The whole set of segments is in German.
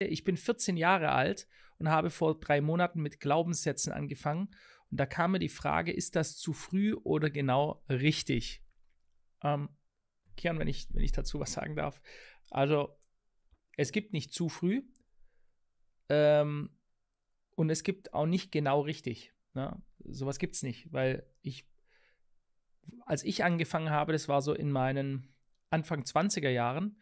Ich bin 14 Jahre alt und habe vor drei Monaten mit Glaubenssätzen angefangen. Und da kam mir die Frage, ist das zu früh oder genau richtig? Ähm, Kian, wenn ich, wenn ich dazu was sagen darf. Also, es gibt nicht zu früh. Ähm, und es gibt auch nicht genau richtig. Ne? Sowas gibt es nicht, weil ich, als ich angefangen habe, das war so in meinen Anfang 20er Jahren,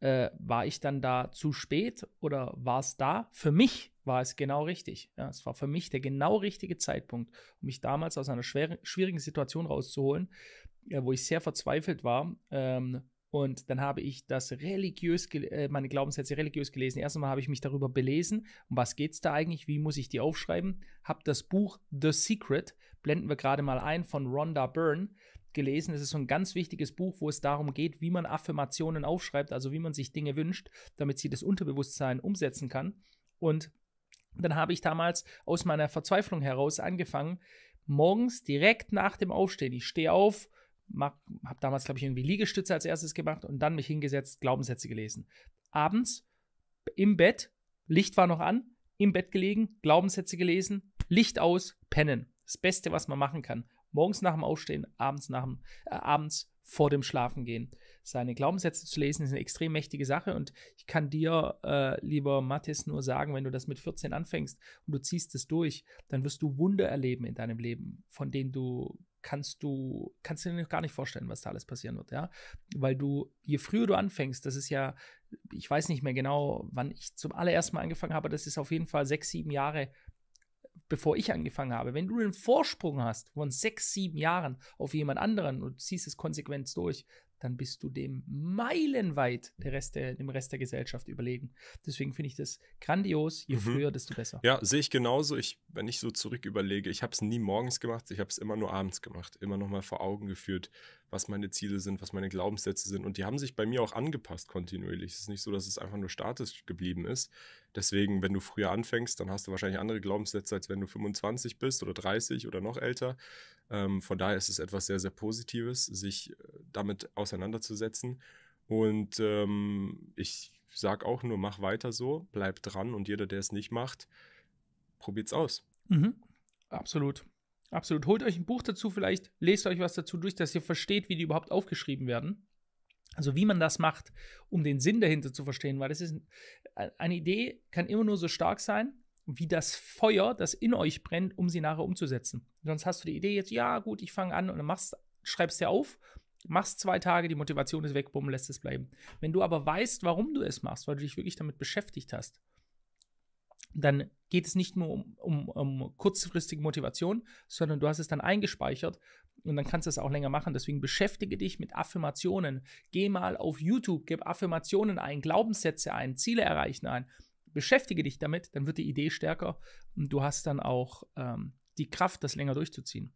äh, war ich dann da zu spät oder war es da? Für mich war es genau richtig. Ja, es war für mich der genau richtige Zeitpunkt, um mich damals aus einer schweren, schwierigen Situation rauszuholen, äh, wo ich sehr verzweifelt war. Ähm, und dann habe ich das religiös, äh, meine Glaubenssätze religiös gelesen. Erstmal habe ich mich darüber belesen. Um was geht es da eigentlich? Wie muss ich die aufschreiben? Habe das Buch The Secret, blenden wir gerade mal ein, von Rhonda Byrne gelesen. Es ist so ein ganz wichtiges Buch, wo es darum geht, wie man Affirmationen aufschreibt, also wie man sich Dinge wünscht, damit sie das Unterbewusstsein umsetzen kann. Und dann habe ich damals aus meiner Verzweiflung heraus angefangen, morgens direkt nach dem Aufstehen. Ich stehe auf, habe damals, glaube ich, irgendwie Liegestütze als erstes gemacht und dann mich hingesetzt, Glaubenssätze gelesen. Abends im Bett, Licht war noch an, im Bett gelegen, Glaubenssätze gelesen, Licht aus, pennen. Das Beste, was man machen kann morgens nach dem Aufstehen, abends, nach dem, äh, abends vor dem Schlafengehen. Seine Glaubenssätze zu lesen ist eine extrem mächtige Sache und ich kann dir, äh, lieber Mathis, nur sagen, wenn du das mit 14 anfängst und du ziehst es durch, dann wirst du Wunder erleben in deinem Leben, von denen du kannst du kannst dir gar nicht vorstellen, was da alles passieren wird, ja, weil du je früher du anfängst, das ist ja, ich weiß nicht mehr genau, wann ich zum allerersten Mal angefangen habe, das ist auf jeden Fall sechs, sieben Jahre bevor ich angefangen habe. Wenn du einen Vorsprung hast von sechs, sieben Jahren auf jemand anderen und ziehst es konsequent durch, dann bist du dem meilenweit der Rest der, dem Rest der Gesellschaft überlegen. Deswegen finde ich das grandios. Je mhm. früher, desto besser. Ja, sehe ich genauso. Ich, wenn ich so zurück überlege, ich habe es nie morgens gemacht, ich habe es immer nur abends gemacht. Immer nochmal vor Augen geführt, was meine Ziele sind, was meine Glaubenssätze sind. Und die haben sich bei mir auch angepasst kontinuierlich. Es ist nicht so, dass es einfach nur statisch geblieben ist. Deswegen, wenn du früher anfängst, dann hast du wahrscheinlich andere Glaubenssätze, als wenn du 25 bist oder 30 oder noch älter. Ähm, von daher ist es etwas sehr, sehr Positives, sich äh, damit auseinanderzusetzen auseinanderzusetzen. Und ähm, ich sage auch nur, mach weiter so, bleib dran und jeder, der es nicht macht, probiert es aus. Mhm. Absolut. Absolut. Holt euch ein Buch dazu, vielleicht lest euch was dazu durch, dass ihr versteht, wie die überhaupt aufgeschrieben werden. Also wie man das macht, um den Sinn dahinter zu verstehen, weil das ist eine Idee kann immer nur so stark sein, wie das Feuer, das in euch brennt, um sie nachher umzusetzen. Sonst hast du die Idee jetzt, ja gut, ich fange an und dann machst, schreibst dir auf machst zwei Tage, die Motivation ist weg, bumm, lässt es bleiben. Wenn du aber weißt, warum du es machst, weil du dich wirklich damit beschäftigt hast, dann geht es nicht nur um, um, um, kurzfristige Motivation, sondern du hast es dann eingespeichert und dann kannst du es auch länger machen. Deswegen beschäftige dich mit Affirmationen. Geh mal auf YouTube, gib Affirmationen ein, Glaubenssätze ein, Ziele erreichen ein. Beschäftige dich damit, dann wird die Idee stärker und du hast dann auch ähm, die Kraft, das länger durchzuziehen.